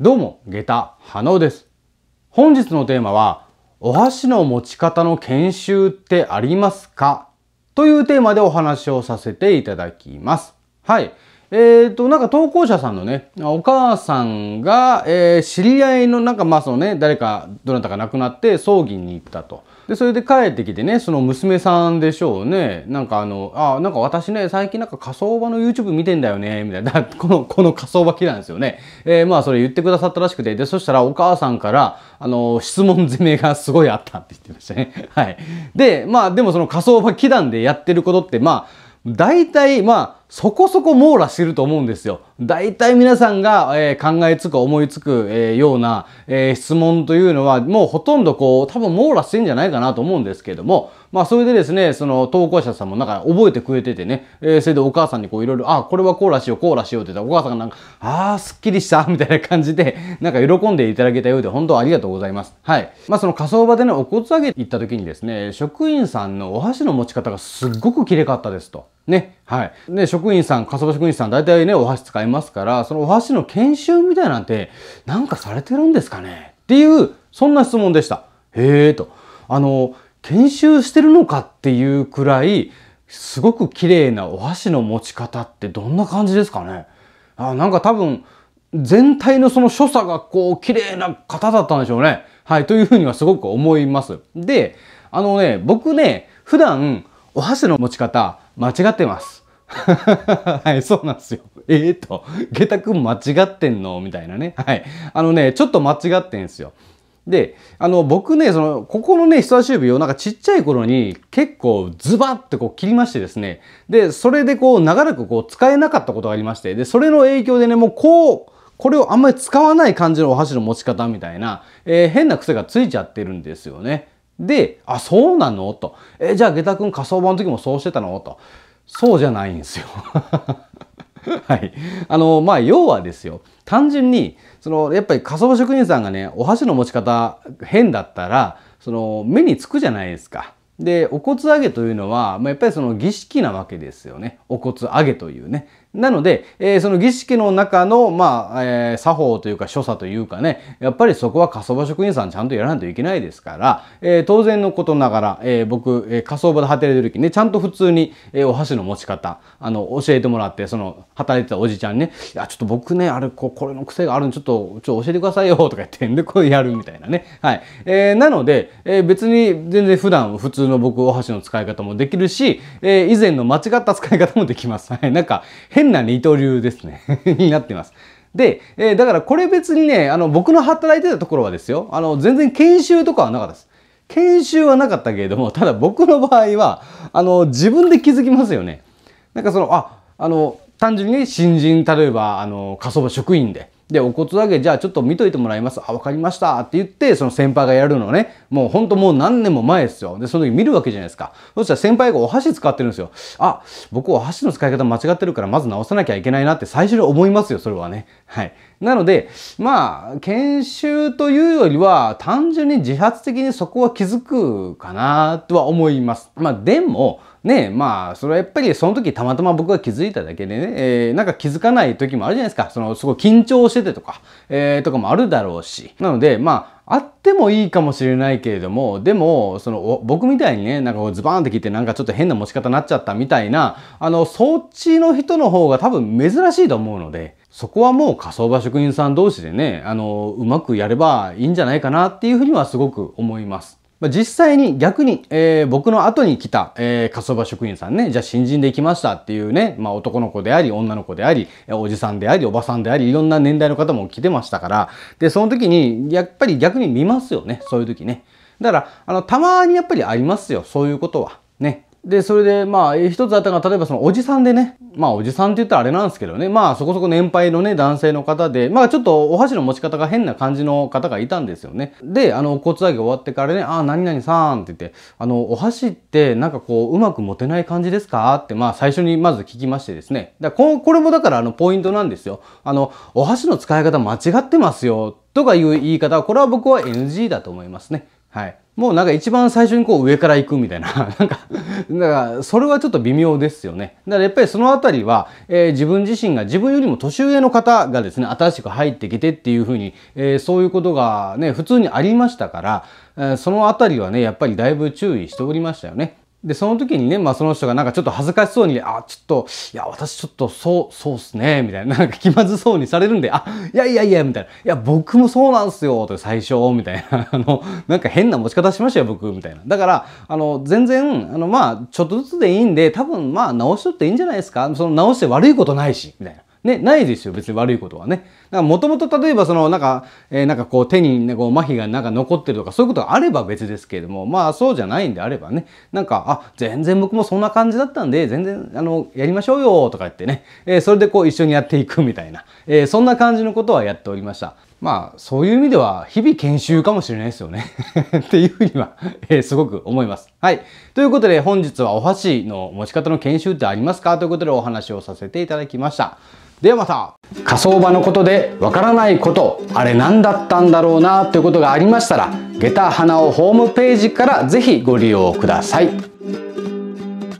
どうも、下駄、花尾です。本日のテーマは、お箸の持ち方の研修ってありますかというテーマでお話をさせていただきます。はい。えっ、ー、と、なんか投稿者さんのね、お母さんが、えー、知り合いの、なんかまあそのね、誰か、どなたか亡くなって葬儀に行ったと。で、それで帰ってきてね、その娘さんでしょうね。なんかあの、あ、なんか私ね、最近なんか仮想場の YouTube 見てんだよね、みたいな。この、この仮想場機なんですよね。えー、まあそれ言ってくださったらしくて、で、そしたらお母さんから、あの、質問攻めがすごいあったって言ってましたね。はい。で、まあでもその仮想場機団でやってることって、まあ、大体、まあ、そこそこ網羅してると思うんですよ。大体皆さんが、えー、考えつく、思いつく、えー、ような、えー、質問というのは、もうほとんどこう、多分網羅してんじゃないかなと思うんですけれども、まあそれでですね、その投稿者さんもなんか覚えてくれててね、えそれでお母さんにこういろいろ、あ、これはこうらしよう、こうらしようって言ったら、お母さんがなんか、ああ、すっきりした、みたいな感じで、なんか喜んでいただけたようで、本当ありがとうございます。はい。まあその仮想場でね、お骨上げ行った時にですね、職員さんのお箸の持ち方がすっごく綺麗かったですと。ね、はい。ね、職員さん、かさば職員さん、大体ね、お箸使いますから、そのお箸の研修みたいなんて、なんかされてるんですかねっていう、そんな質問でした。へえと。あの、研修してるのかっていうくらい、すごく綺麗なお箸の持ち方ってどんな感じですかねあ、なんか多分、全体のその所作がこう、綺麗な方だったんでしょうね。はい、というふうにはすごく思います。で、あのね、僕ね、普段、お箸の持ち方、間違ってます。はい、そうなんですよ。えっ、ー、と、下駄くん間違ってんのみたいなね。はい。あのね、ちょっと間違ってんすよ。で、あの、僕ね、その、ここのね、人差し指をなんかちっちゃい頃に結構ズバッてこう切りましてですね。で、それでこう長らくこう使えなかったことがありまして、で、それの影響でね、もうこう、これをあんまり使わない感じのお箸の持ち方みたいな、えー、変な癖がついちゃってるんですよね。で、あ、そうなのと。え、じゃあ下駄くん仮想版の時もそうしてたのと。そうじゃないんですよ。はい。あの、まあ、要はですよ。単純に、その、やっぱり仮想職人さんがね、お箸の持ち方変だったら、その、目につくじゃないですか。で、お骨上げというのは、まあ、やっぱりその儀式なわけですよね。お骨上げというね。なので、えー、その儀式の中の、まあ、えー、作法というか所作というかね、やっぱりそこは火葬場職員さんちゃんとやらないといけないですから、えー、当然のことながら、えー、僕、えー、火葬場で働いてる時ね、ちゃんと普通に、えー、お箸の持ち方、あの、教えてもらって、その、働いてたおじちゃんね、いや、ちょっと僕ね、あれ、ここれの癖があるんで、ちょっと、ちょっと教えてくださいよ、とか言ってんで、こうやるみたいなね。はい。えー、なので、えー、別に全然普段、普通通の僕お箸の使い方もできるし、えー、以前の間違った使い方もできます。はい。なんか変な二刀流ですね。になってます。で、えー、だからこれ別にね、あの僕の働いてたところはですよ、あの全然研修とかはなかったです。研修はなかったけれども、ただ僕の場合は、あの自分で気づきますよね。なんかその、あ、あの、単純に、ね、新人、例えば、あの、火葬場職員で、で、お骨だけじゃあちょっと見といてもらいます。あ、わかりましたって言って、その先輩がやるのね。もうほんともう何年も前ですよ。で、その時見るわけじゃないですか。そしたら先輩がお箸使ってるんですよ。あ、僕お箸の使い方間違ってるからまず直さなきゃいけないなって最初に思いますよ、それはね。はい。なので、まあ、研修というよりは、単純に自発的にそこは気づくかなとは思います。まあ、でも、ねまあ、それはやっぱりその時たまたま僕が気づいただけでね、えー、なんか気づかない時もあるじゃないですか。その、すごい緊張しててとか、えー、とかもあるだろうし。なので、まあ、あってもいいかもしれないけれども、でも、その、僕みたいにね、なんかこうズバーンって聞いてなんかちょっと変な持ち方になっちゃったみたいな、あの、そっちの人の方が多分珍しいと思うので、そこはもう火葬場職員さん同士でね、あの、うまくやればいいんじゃないかなっていうふうにはすごく思います。まあ、実際に逆に、えー、僕の後に来た、えー、火葬場職員さんね、じゃあ新人で行きましたっていうね、まあ、男の子であり、女の子であり、おじさんであり、おばさんであり、いろんな年代の方も来てましたから、で、その時に、やっぱり逆に見ますよね、そういう時ね。だから、あの、たまにやっぱりありますよ、そういうことは。ね。で、それで、まあ、一つあったのが、例えばそのおじさんでね、まあ、おじさんって言ったらあれなんですけどね、まあ、そこそこ年配のね、男性の方で、まあ、ちょっとお箸の持ち方が変な感じの方がいたんですよね。で、あの、お骨上げ終わってからね、あ、何々さんって言って、あの、お箸ってなんかこう、うまく持てない感じですかって、まあ、最初にまず聞きましてですね。だここれもだから、あの、ポイントなんですよ。あの、お箸の使い方間違ってますよ、とかいう言い方は、これは僕は NG だと思いますね。はい、もうなんか一番最初にこう上から行くみたいな なんかだからそれはちょっと微妙ですよねだからやっぱりその辺りは、えー、自分自身が自分よりも年上の方がですね新しく入ってきてっていうふうに、えー、そういうことがね普通にありましたから、えー、その辺りはねやっぱりだいぶ注意しておりましたよね。で、その時にね、まあその人がなんかちょっと恥ずかしそうに、あ、ちょっと、いや、私ちょっとそう、そうっすね、みたいな、なんか気まずそうにされるんで、あ、いやいやいや、みたいな、いや、僕もそうなんすよ、と最初、みたいな、あの、なんか変な持ち方しましたよ、僕、みたいな。だから、あの、全然、あの、まあ、ちょっとずつでいいんで、多分、まあ、直しとっていいんじゃないですかその直して悪いことないし、みたいな。ね、ないですよ、別に悪いことはね。だからもともと例えばその、なんか、えー、なんかこう手にね、こう麻痺がなんか残ってるとかそういうことがあれば別ですけれども、まあそうじゃないんであればね、なんか、あ、全然僕もそんな感じだったんで、全然、あの、やりましょうよとか言ってね、えー、それでこう一緒にやっていくみたいな、えー、そんな感じのことはやっておりました。まあ、そういう意味では、日々研修かもしれないですよね っていうふうには、えー、すごく思います。はい。ということで、本日はお箸の持ち方の研修ってありますかということでお話をさせていただきました。ではまた火葬場のことでわからないことあれ何だったんだろうなということがありましたら下駄花をホームページから是非ご利用ください。